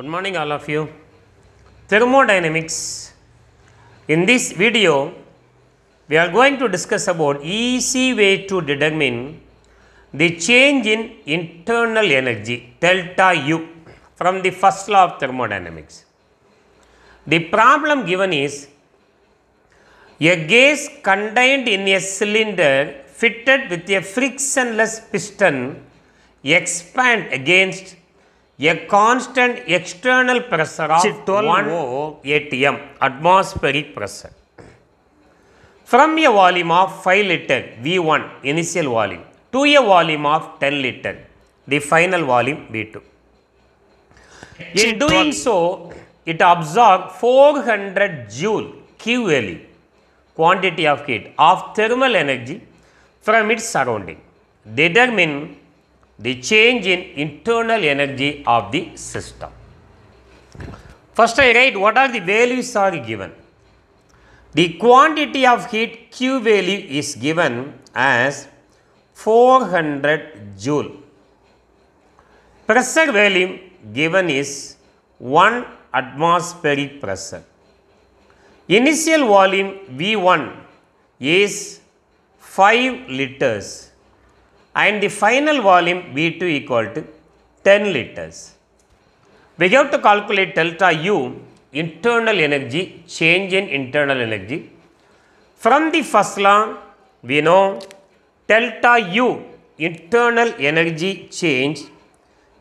Good morning all of you. Thermodynamics. In this video, we are going to discuss about easy way to determine the change in internal energy delta U from the first law of thermodynamics. The problem given is a gas contained in a cylinder fitted with a frictionless piston expand against a constant external pressure of 12 O atm atmospheric pressure from a volume of 5 liter V1 initial volume to a volume of 10 liter the final volume V2. In doing so it absorbed 400 joule QLE quantity of heat of thermal energy from its surrounding. Determine the change in internal energy of the system. First I write what are the values are given. The quantity of heat Q value is given as 400 joule. Pressure value given is 1 atmospheric pressure. Initial volume V1 is 5 liters and the final volume V2 equal to 10 liters. We have to calculate delta U internal energy, change in internal energy. From the first law, we know delta U internal energy change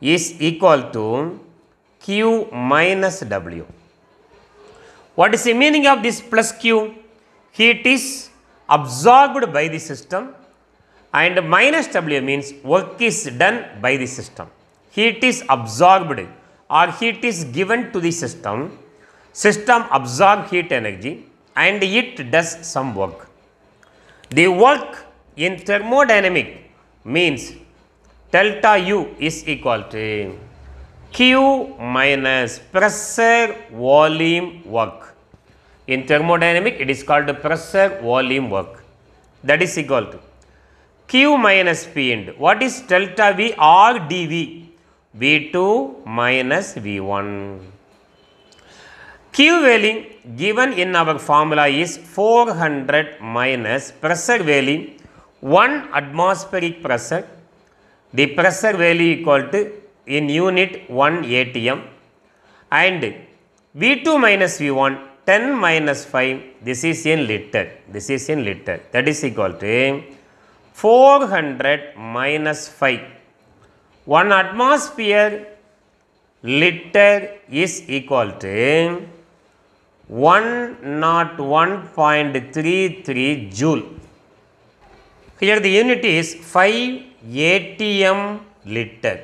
is equal to Q minus W. What is the meaning of this plus Q? Heat is absorbed by the system and minus W means work is done by the system. Heat is absorbed or heat is given to the system. System absorb heat energy and it does some work. The work in thermodynamic means delta U is equal to Q minus pressure volume work. In thermodynamic, it is called pressure volume work. That is equal to Q minus P into. What is delta V or dV? V2 minus V1. Q value given in our formula is 400 minus pressure value 1 atmospheric pressure. The pressure value equal to in unit 1 ATM and V2 minus V1 10 minus 5 this is in liter this is in liter that is equal to 400 minus 5. 1 atmosphere liter is equal to 101.33 joule. Here the unit is 5 ATM liter.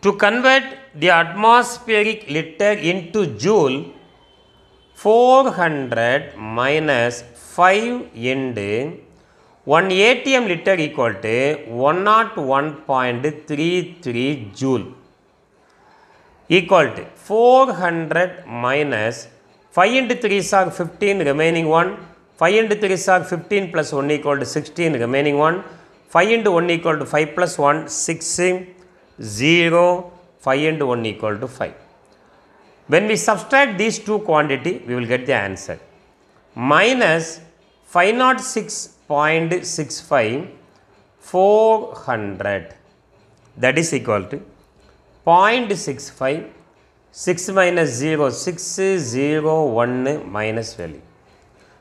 To convert the atmospheric liter into joule, 400 minus 5 into 1 atm liter equal to 1 1.33 joule equal to 400 minus 5 into 3 is 15 remaining 1 5 into 3 is 15 plus 1 equal to 16 remaining 1 5 into 1 equal to 5 plus 1 6 0 5 into 1 equal to 5 when we subtract these two quantity we will get the answer minus 5 six 0.65 400 that is equal to 0.65 6 minus 0 minus value.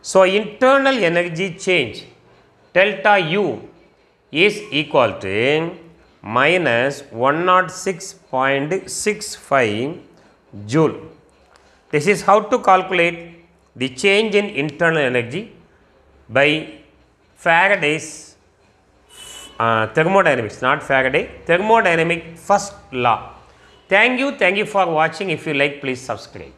So internal energy change delta U is equal to minus 106.65 joule. This is how to calculate the change in internal energy by Faraday's uh, thermodynamics, not Faraday, thermodynamic first law. Thank you, thank you for watching. If you like, please subscribe.